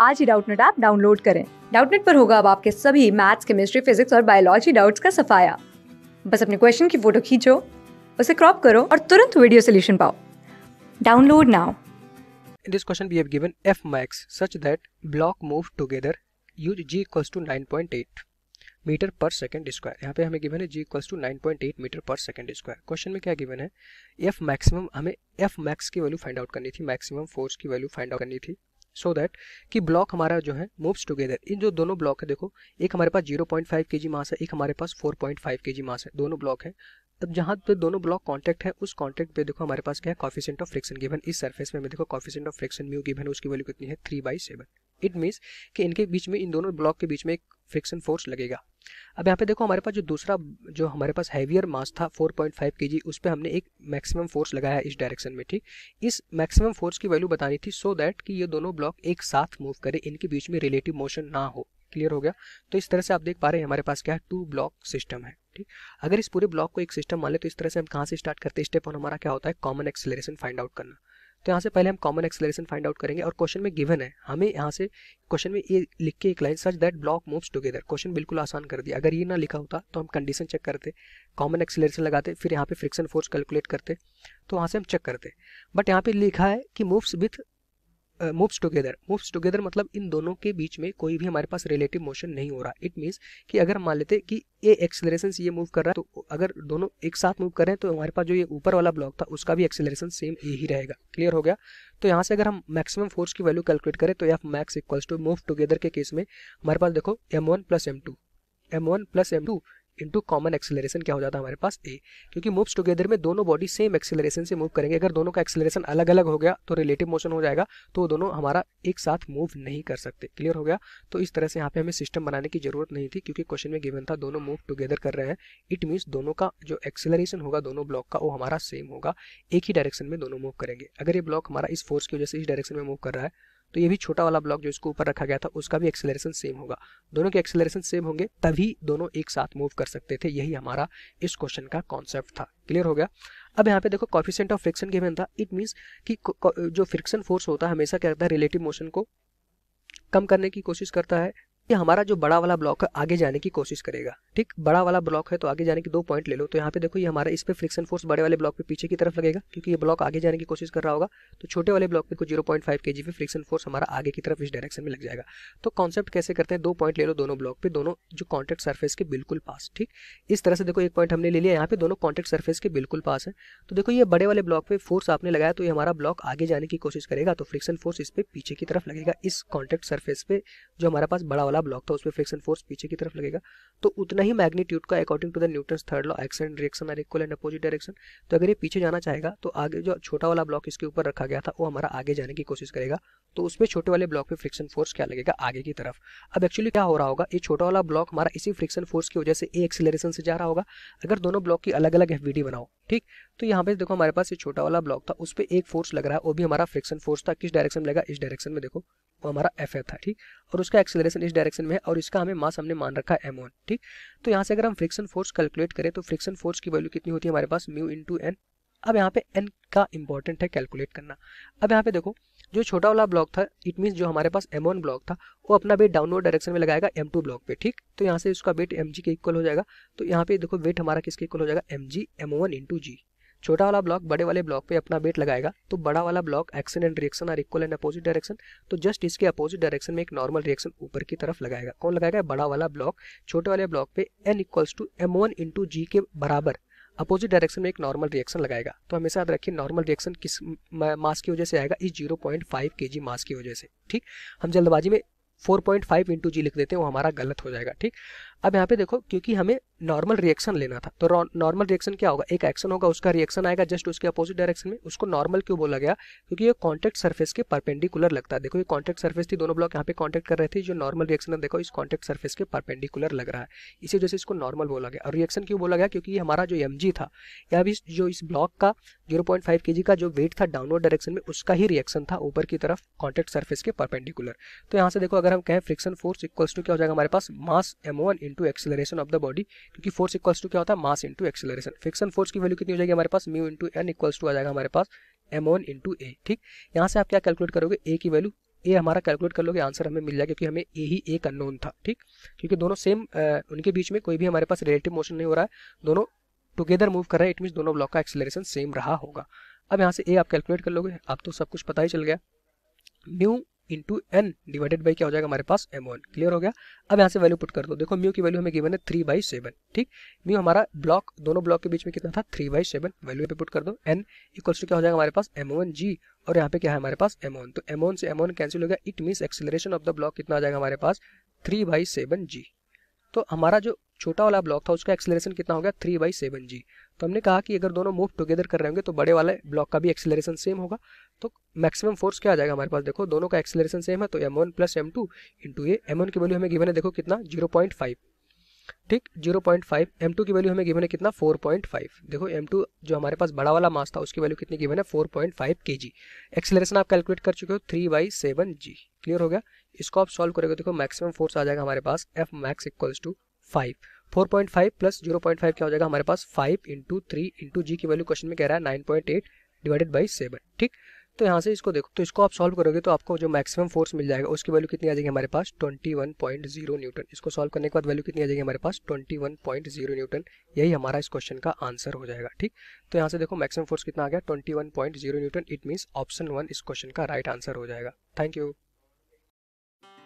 आज ही Doubtnut app download करें डाउटनेट पर होगा अब आपके सभी मैथ्स केमिस्ट्री फिजिक्स और बायोलॉजी डाउट्स का सफाया बस अपने क्वेश्चन की फोटो खींचो उसे क्रॉप करो और तुरंत वीडियो सोल्यूशन पाओ download now In this question, we have given f max such that block move together use g equals to 9.8 meter per second square. यहाँ पे हमें given है g equals to 9.8 meter per second square. Question square question में क्या given है F maximum हमें F max की value find out करनी थी मैक्सिमम फोर्स की वैल्यू फाइंड आउट करनी थी सो दैट कि ब्लॉक हमारा जो है मूव्स टुगेदर इन जो दोनों ब्लॉक है देखो एक हमारे पास 0.5 पॉइंट मास है एक हमारे पास 4.5 पॉइंट मास है दोनों ब्लॉक है तब जहाँ पे दोनों ब्लॉक कॉन्टैक्ट है उस कॉन्टैक्ट पे देखो हमारे पास क्या है कॉफिशेंट ऑफ फ्रिक्शन गिवन इस सर्फेस में देखो coefficient of friction mu given उसकी वैल्यू कितनी है three by seven it means कि इनके बीच में इन दोनों ब्लॉक के बीच में एक फ्रिक्शन फोर्स लगेगा अब यहाँ पे देखो हमारे पास जो दूसरा जो हमारे पास हैवियर मास था 4.5 पॉइंट उस पर हमने एक मैक्सिमम फोर्स लगाया इस डायरेक्शन में ठीक इस मैक्सिमम फोर्स की वैल्यू बतानी थी सो so दैट कि ये दोनों ब्लॉक एक साथ मूव करें इनके बीच में रिलेटिव मोशन ना हो क्लियर हो गया तो इस तरह से आप देख पा रहे हैं हमारे पास क्या है टू ब्लॉक सिस्टम है ठीक अगर इस पूरे ब्लॉक को एक सिस्टम मान ले तो इस तरह से हम कहाँ से स्टार्ट करते हैं स्टेप वन हमारा क्या होता है कॉमन एक्सेलरेशन फाइंड आउट करना तो यहाँ से पहले हम कॉमन एक्सेलरेशन फाइंड आउट करेंगे और क्वेश्चन में गिवन है हमें यहाँ से क्वेश्चन में ये लिख के एक line such that block moves together question बिल्कुल आसान कर दिया अगर ये ना लिखा होता तो हम कंडीशन चेक करते कॉमन एक्सेलरेशन लगाते फिर यहाँ पे फ्रिक्शन फोर्स कैलकुलेट करते तो वहाँ से हम चेक करते बट यहाँ पे लिखा है कि moves with moves together moves together मतलब इन दोनों के बीच में कोई भी हमारे पास रिलेटिव मोशन नहीं हो रहा इट मीन्स कि अगर मान लेते कि ए एक्सेलरेशन से ये मूव कर रहा है तो अगर दोनों एक साथ मूव कर रहे हैं तो हमारे पास जो ये ऊपर वाला ब्लॉक था उसका भी एक्सेलरेशन सेम ए ही रहेगा क्लियर हो गया तो यहाँ से अगर हम मैक्सिमम फोर्स की वैल्यू कैलकुलेट करें तो F max equals to move together के केस में हमारे पास देखो M one plus M two M one plus M two into common acceleration क्या हो जाता है हमारे पास ए क्योंकि मूव्स टुगेदर में दोनों बॉडी सेम एक्सेलरेशन से मूव करेंगे अगर दोनों का एक्सेलरेशन अलग अलग हो गया तो रिलेटिव मोशन हो जाएगा तो दोनों हमारा एक साथ मूव नहीं कर सकते क्लियर हो गया तो इस तरह से यहाँ पे हमें सिस्टम बनाने की जरूरत नहीं थी क्योंकि क्वेश्चन में गिवन था दोनों मूव टुगेदर कर रहे हैं इट मीन्स दोनों का जो एक्सेलरेशन होगा दोनों ब्लॉक का वो हमारा सेम होगा एक ही डायरेक्शन में दोनों मूव करेंगे अगर ये ब्लॉक हमारा इस फोर्स की वजह से इस डायरेक्शन में मूव कर रहा है तो ये भी छोटा वाला ब्लॉक जो इसको ऊपर रखा गया था उसका भी एक्सेलरेशन सेम होगा दोनों के एक्सेलरेशन सेम होंगे तभी दोनों एक साथ मूव कर सकते थे यही हमारा इस क्वेश्चन का कॉन्सेप्ट था क्लियर हो गया अब यहाँ पे देखो कॉफिशेंट ऑफ फ्रिक्शन गिवन था इट मीन्स कि जो फ्रिक्शन फोर्स होता है हमेशा क्या करता है रिलेटिव मोशन को कम करने की कोशिश करता है कि हमारा जो बड़ा वाला ब्लॉक है आगे जाने की कोशिश करेगा ठीक बड़ा वाला ब्लॉक है तो आगे जाने की दो पॉइंट ले लो तो यहाँ पे देखो ये हमारा इस पर फ्रिक्शन फोर्स बड़े वाले ब्लॉक पे पीछे की तरफ लगेगा क्योंकि ये ब्लॉक आगे जाने की कोशिश कर रहा होगा तो छोटे वाले ब्लॉक पे को जीरो पॉइंट फाइव के जी पे फ्रिक्शन फोर्स हमारा आगे की तरफ इस डायरेक्शन में लग जाएगा तो कॉन्सेप्ट कैसे करते हैं दो पॉइंट ले लो दोनों ब्लॉक पे दोनों जो कॉन्टेक्ट सर्फेस के बिल्कुल पास ठीक इस तरह से देखो एक पॉइंट हमने ले लिया यहाँ पे दोनों कॉन्टेक्ट सर्फेस के बिल्कुल पास है तो देखो ये बड़े वाले ब्लॉक पे फोर्स आपने लगाया तो ये हमारा ब्लॉक आगे जाने की कोशिश करेगा तो फ्रिक्शन फोर्स इस पर पीछे की तरफ लगेगा इस कॉन्टेक्ट सर्फेस पे जो हमारे पास बड़ा वाला वाला ब्लॉक था उस पर फ्रिक्शन फोर्स पीछे की तरफ लगेगा तो उतना ही मैग्नीट्यूड का according to the Newton third law action reaction are equal and opposite direction तो अगर ये पीछे जाना चाहेगा तो आगे जो छोटा वाला ब्लॉक इसके ऊपर रखा गया था वो हमारा आगे जाने की कोशिश करेगा तो उसमें छोटे वाले ब्लॉक पे फ्रिक्शन फोर्स क्या लगेगा आगे की तरफ अब एक्चुअली क्या हो रहा होगा ये छोटा वाला ब्लॉक हमारा इसी फ्रिक्शन फोर्स की वजह से ए एक्सिलेशन से जा रहा होगा अगर दोनों ब्लॉक की अलग अलग एफ बनाओ ठीक तो यहाँ पे देखो हमारे पास ये छोटा वाला ब्लॉक था उस पर एक फोर्स लग रहा है वो भी हमारा फ्रिक्शन फोर्स था किस डायरेक्शन में लगा इस डायरेक्शन में देखो वो हमारा एफ था ठीक और उसका एक्सेलरेशन इस डायरेक्शन में है और इसका हमें मास हमने मान रखा है एम वन ठीक तो यहाँ से अगर हम फ्रिक्शन फोर्स कैलकुलेट करें तो फ्रिक्शन फोर्स की वैल्यू कितनी होती है हमारे पास म्यू टू एन अब यहाँ पे एन का इंपॉर्टेंट है कैलकुलेट करना अब यहाँ पे देखो जो छोटा वाला ब्लॉक था इट मीन्स जो हमारे पास एम वन ब्लॉक था वो अपना वेट डाउनवर्ड डायरेक्शन में लगाएगा एम टू ब्लॉक पे ठीक तो यहाँ से उसका वेट एम जी के इक्वल हो जाएगा तो यहाँ पे देखो वेट हमारा किसके इक्वल हो जाएगा M G M one into G छोटा वाला ब्लॉक बड़े वाले ब्लॉक पे अपना वेट लगाएगा तो बड़ा वाला block action and reaction are equal and opposite direction तो जस्ट इसके अपोजिट डायरेक्शन में एक नॉर्मल रिएक्शन ऊपर की तरफ लगाएगा कौन लगाएगा बड़ा वाला ब्लॉक छोटे वाले ब्लॉक पे N equals to M one into G के बराबर अपोजिट डायरेक्शन में एक नॉर्मल रिएक्शन लगाएगा तो हमेशा याद रखिए नॉर्मल रिएक्शन किस मास की वजह से आएगा इस जीरो पॉइंट मास की वजह से ठीक हम जल्दबाजी में फोर पॉइंट इंटू जी लिख देते हैं वो हमारा गलत हो जाएगा ठीक अब यहाँ पे देखो क्योंकि हमें नॉर्मल रिएक्शन लेना था तो नॉर्मल रिएक्शन क्या होगा एक एक्शन होगा उसका रिएक्शन आएगा जस्ट उसके अपोजिट डायरेक्शन में उसको नॉर्मल क्यों बोला गया क्योंकि ये कॉन्टैक्ट सर्फेस के परपेंडिकुलर लगता है देखो ये कॉन्टैक्ट सर्फेस थी दोनों ब्लॉक यहाँ पे कॉन्टैक्ट कर रहे थे जो नॉर्मल रिएक्शन है देखो इस कॉन्टैक्ट सर्फेस के परपेंडिकुलर लग रहा है इसी वजह से इसको नॉर्मल बोला गया और रिएक्शन क्यों बोला गया क्योंकि हमारा जो एम था या भी जो इस ब्लॉक का जीरो पॉइंट का जो वेट था डाउनवर्ड डायरेक्शन में उसका ही रिएक्शन था ऊपर की तरफ कॉन्टैक्ट सर्फेस के परपेंडिकुलर तो यहाँ से देखो अगर हम कहें फ्रिक्शन फोर्स इक्वल्स टू क्या हो जाएगा हमारे पास mass M into acceleration of the body क्योंकि फोर्स इक्वल्स टू क्या होता है mass into acceleration friction force की वैल्यू कितनी हो जाएगी हमारे पास mu into N equals to आ जाएगा हमारे पास एम ओन इंटू ए ठीक यहाँ से आप क्या कैलकुलेट करोगे ए की वैल्यू ए हमारा कैलकुलेट कर लोगे आंसर हमें मिल जाएगा क्योंकि हमें ए ही एक अननोन था ठीक क्योंकि दोनों सेम उनके बीच में कोई भी हमारे पास रिलेटिव मोशन नहीं हो रहा है दोनों टुगेदर मूव कर रहे हैं इट मीन्स दोनों ब्लॉक का एक्सेलरेशन सेम रहा होगा अब यहाँ से ए आप कैलकुलेट कर लोगे आप तो सब कुछ पता ही चल गया mu into N divided by क्या हो जाएगा हमारे पास एम वन क्लियर हो गया अब यहाँ से वैल्यू पुट कर दो देखो म्यू की वैल्यू हमें गिवन है थ्री बाई सेवन ठीक म्यू हमारा ब्लॉक दोनों ब्लॉक के बीच में कितना था थ्री बाई सेवन वैल्यू पे पुट कर दो एन इक्वल्स टू क्या हो जाएगा हमारे पास एम वन जी और यहाँ पे क्या है हमारे पास एम वन तो एम वन से एम वन कैंसिल हो गया it means acceleration of the block कितना आ जाएगा हमारे पास थ्री बाई सेवन जी तो हमारा जो छोटा वाला ब्लॉक था उसका एक्सेलरेशन कितना हो गया थ्री बाई सेवन जी तो हमने कहा कि अगर दोनों मूव टुगेदर कर रहे होंगे तो बड़े वाले ब्लॉक का भी एक्सेलरेशन सेम होगा तो मैक्सिमम फोर्स क्या आ जाएगा हमारे पास देखो दोनों का एक्सेलरेशन सेम है तो M one plus M two into A M one की वैल्यू हमें गिवन है देखो कितना जीरो पॉइंट फाइव ठीक zero point five M two की वैल्यू हमें गिवन है कितना फाइव देखो टू जो हमारे पास बड़ा वाला मास था उसकी वैल्यू कितनी गिवन है फोर पॉइंट फाइव के जी एक्सेलरेशन आप कैलकुलेट कर चुके हो three by seven G clear हो गया इसको आप सॉल्व करोगे देखो मैक्सिमम फोर्स आ जाएगा हमारे पास F max equals to five four point five plus zero point five क्या हो जाएगा हमारे पास five into three into G की वैल्यू क्वेश्चन में कह रहा है nine point eight divided by seven ठीक तो यहाँ से इसको देखो तो इसको आप सॉल्व करोगे तो आपको जो मैक्सिमम फोर्स मिल जाएगा उसकी वैल्यू कितनी आ जाएगी हमारे पास twenty one point zero newton इसको सॉल्व करने के बाद वैल्यू कितनी आ जाएगी हमारे पास twenty one point zero newton यही हमारा इस क्वेश्चन का आंसर हो जाएगा ठीक तो यहाँ से देखो मैक्सिमम फोर्स कितना आ गया zero newton it mean option one इस क्वेश्चन का राइट right आंसर हो जाएगा थैंक यू